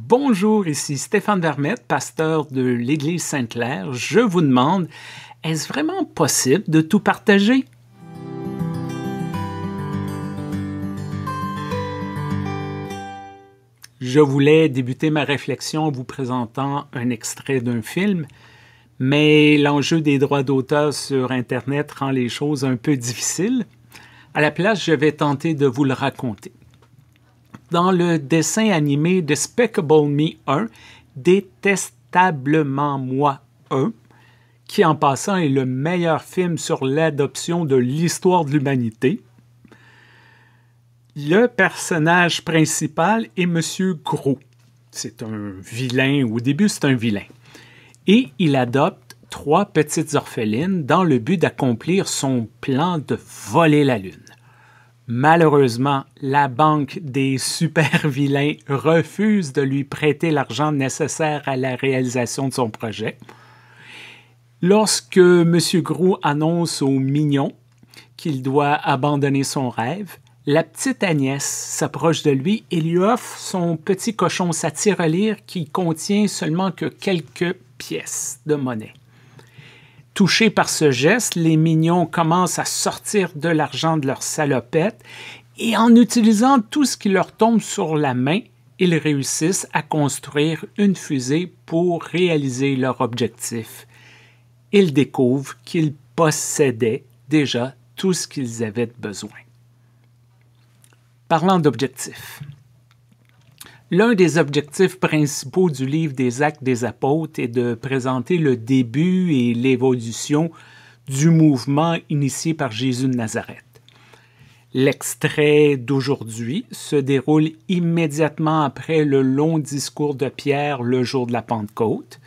Bonjour, ici Stéphane Vermette, pasteur de l'Église Sainte-Claire. Je vous demande, est-ce vraiment possible de tout partager? Je voulais débuter ma réflexion en vous présentant un extrait d'un film, mais l'enjeu des droits d'auteur sur Internet rend les choses un peu difficiles. À la place, je vais tenter de vous le raconter dans le dessin animé Despicable Me 1, Détestablement Moi 1, qui en passant est le meilleur film sur l'adoption de l'histoire de l'humanité. Le personnage principal est M. Gros. C'est un vilain, au début c'est un vilain. Et il adopte trois petites orphelines dans le but d'accomplir son plan de voler la Lune. Malheureusement, la banque des super vilains refuse de lui prêter l'argent nécessaire à la réalisation de son projet. Lorsque M. Grou annonce au Mignon qu'il doit abandonner son rêve, la petite Agnès s'approche de lui et lui offre son petit cochon, sa tirelire qui contient seulement que quelques pièces de monnaie. Touchés par ce geste, les mignons commencent à sortir de l'argent de leur salopette et en utilisant tout ce qui leur tombe sur la main, ils réussissent à construire une fusée pour réaliser leur objectif. Ils découvrent qu'ils possédaient déjà tout ce qu'ils avaient besoin. Parlant d'objectifs. L'un des objectifs principaux du livre des actes des apôtres est de présenter le début et l'évolution du mouvement initié par Jésus de Nazareth. L'extrait d'aujourd'hui se déroule immédiatement après le long discours de Pierre le jour de la Pentecôte.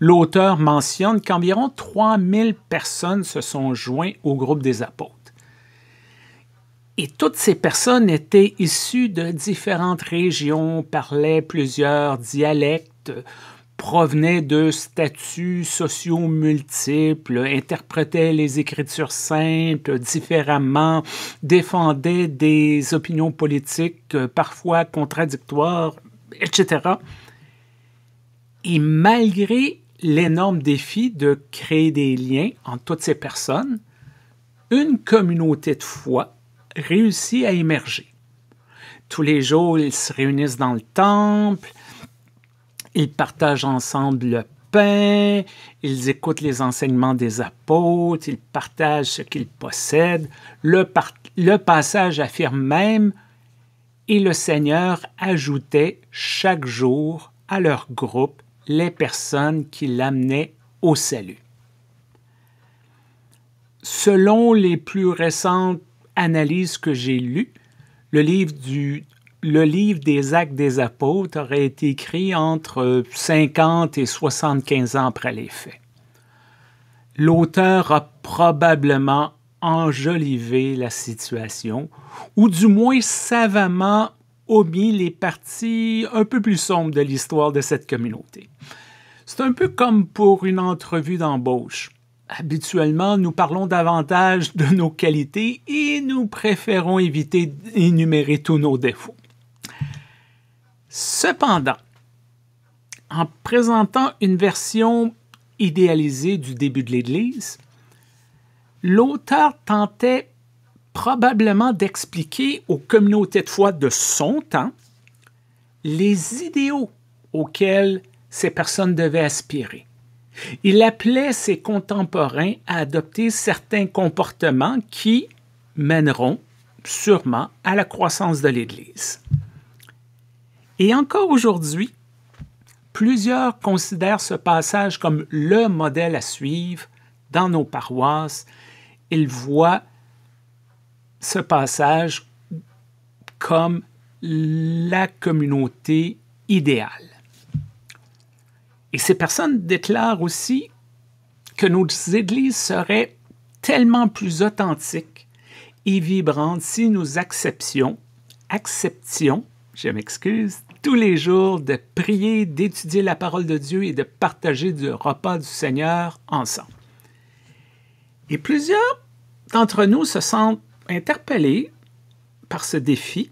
L'auteur mentionne qu'environ 3000 personnes se sont joints au groupe des apôtres. Et toutes ces personnes étaient issues de différentes régions, parlaient plusieurs dialectes, provenaient de statuts sociaux multiples, interprétaient les écritures simples différemment, défendaient des opinions politiques euh, parfois contradictoires, etc. Et malgré l'énorme défi de créer des liens entre toutes ces personnes, une communauté de foi réussi à émerger. Tous les jours, ils se réunissent dans le temple, ils partagent ensemble le pain, ils écoutent les enseignements des apôtres, ils partagent ce qu'ils possèdent. Le, le passage affirme même et le Seigneur ajoutait chaque jour à leur groupe les personnes qui l'amenaient au salut. Selon les plus récentes analyse que j'ai lue, le livre, le livre des actes des apôtres aurait été écrit entre 50 euh, et 75 ans après les faits. L'auteur a probablement enjolivé la situation, ou du moins savamment omis les parties un peu plus sombres de l'histoire de cette communauté. C'est un peu comme pour une entrevue d'embauche. Habituellement, nous parlons davantage de nos qualités et nous préférons éviter d'énumérer tous nos défauts. Cependant, en présentant une version idéalisée du début de l'Église, l'auteur tentait probablement d'expliquer aux communautés de foi de son temps les idéaux auxquels ces personnes devaient aspirer. Il appelait ses contemporains à adopter certains comportements qui mèneront sûrement à la croissance de l'Église. Et encore aujourd'hui, plusieurs considèrent ce passage comme le modèle à suivre dans nos paroisses. Ils voient ce passage comme la communauté idéale. Et ces personnes déclarent aussi que nos églises seraient tellement plus authentiques et vibrantes si nous acceptions, acceptions, je m'excuse, tous les jours de prier, d'étudier la parole de Dieu et de partager du repas du Seigneur ensemble. Et plusieurs d'entre nous se sentent interpellés par ce défi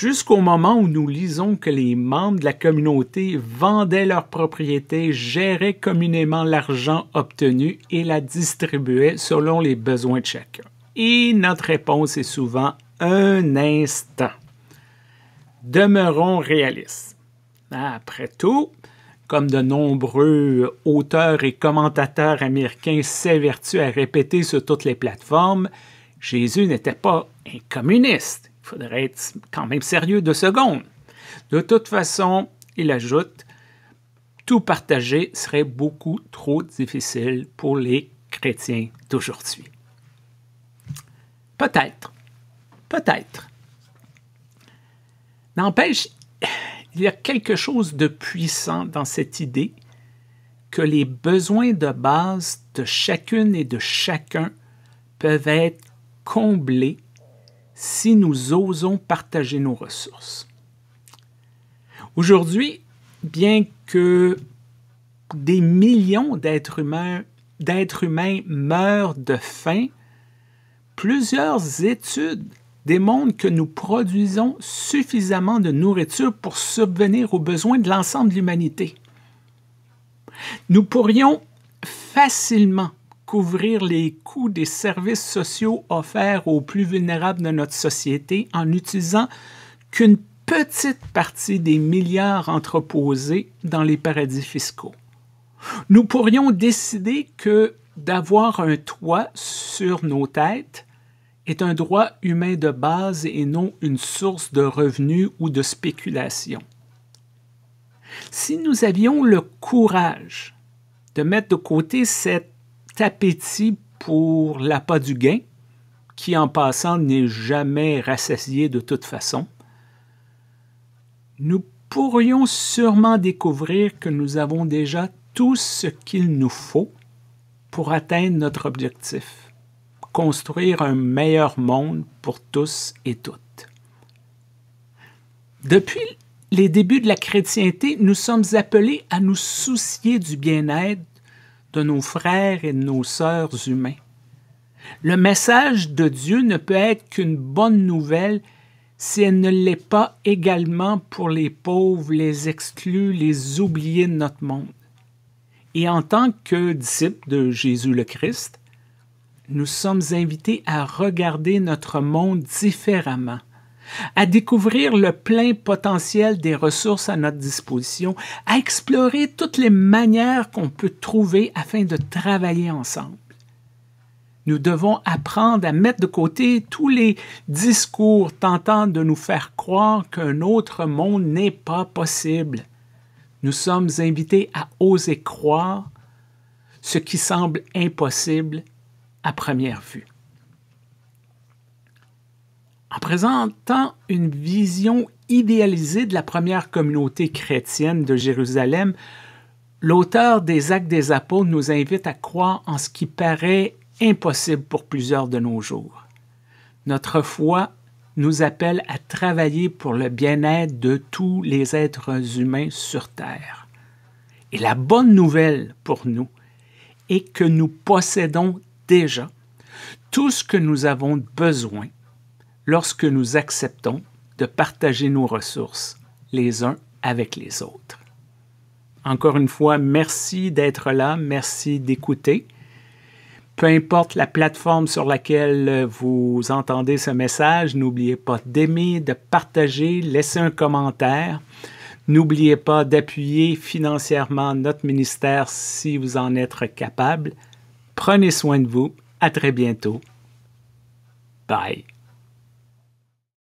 jusqu'au moment où nous lisons que les membres de la communauté vendaient leurs propriétés, géraient communément l'argent obtenu et la distribuaient selon les besoins de chacun. Et notre réponse est souvent un instant. Demeurons réalistes. Après tout, comme de nombreux auteurs et commentateurs américains s'évertuent à répéter sur toutes les plateformes, Jésus n'était pas un communiste faudrait être quand même sérieux de secondes. De toute façon, il ajoute, tout partager serait beaucoup trop difficile pour les chrétiens d'aujourd'hui. Peut-être. Peut-être. N'empêche, il y a quelque chose de puissant dans cette idée que les besoins de base de chacune et de chacun peuvent être comblés si nous osons partager nos ressources. Aujourd'hui, bien que des millions d'êtres humains, meurent de faim, plusieurs études démontrent que nous produisons suffisamment de nourriture pour subvenir aux besoins de l'ensemble de l'humanité. Nous pourrions facilement couvrir les coûts des services sociaux offerts aux plus vulnérables de notre société en n'utilisant qu'une petite partie des milliards entreposés dans les paradis fiscaux. Nous pourrions décider que d'avoir un toit sur nos têtes est un droit humain de base et non une source de revenus ou de spéculation. Si nous avions le courage de mettre de côté cette appétit pour l'appât du gain, qui en passant n'est jamais rassasié de toute façon, nous pourrions sûrement découvrir que nous avons déjà tout ce qu'il nous faut pour atteindre notre objectif, construire un meilleur monde pour tous et toutes. Depuis les débuts de la chrétienté, nous sommes appelés à nous soucier du bien-être de nos frères et de nos sœurs humains. Le message de Dieu ne peut être qu'une bonne nouvelle si elle ne l'est pas également pour les pauvres, les exclus, les oubliés de notre monde. Et en tant que disciples de Jésus le Christ, nous sommes invités à regarder notre monde différemment à découvrir le plein potentiel des ressources à notre disposition, à explorer toutes les manières qu'on peut trouver afin de travailler ensemble. Nous devons apprendre à mettre de côté tous les discours tentant de nous faire croire qu'un autre monde n'est pas possible. Nous sommes invités à oser croire ce qui semble impossible à première vue en présentant une vision idéalisée de la première communauté chrétienne de Jérusalem, l'auteur des Actes des Apôtres nous invite à croire en ce qui paraît impossible pour plusieurs de nos jours. Notre foi nous appelle à travailler pour le bien-être de tous les êtres humains sur Terre. Et la bonne nouvelle pour nous est que nous possédons déjà tout ce que nous avons besoin lorsque nous acceptons de partager nos ressources les uns avec les autres. Encore une fois, merci d'être là, merci d'écouter. Peu importe la plateforme sur laquelle vous entendez ce message, n'oubliez pas d'aimer, de partager, laisser un commentaire. N'oubliez pas d'appuyer financièrement notre ministère si vous en êtes capable. Prenez soin de vous. À très bientôt. Bye.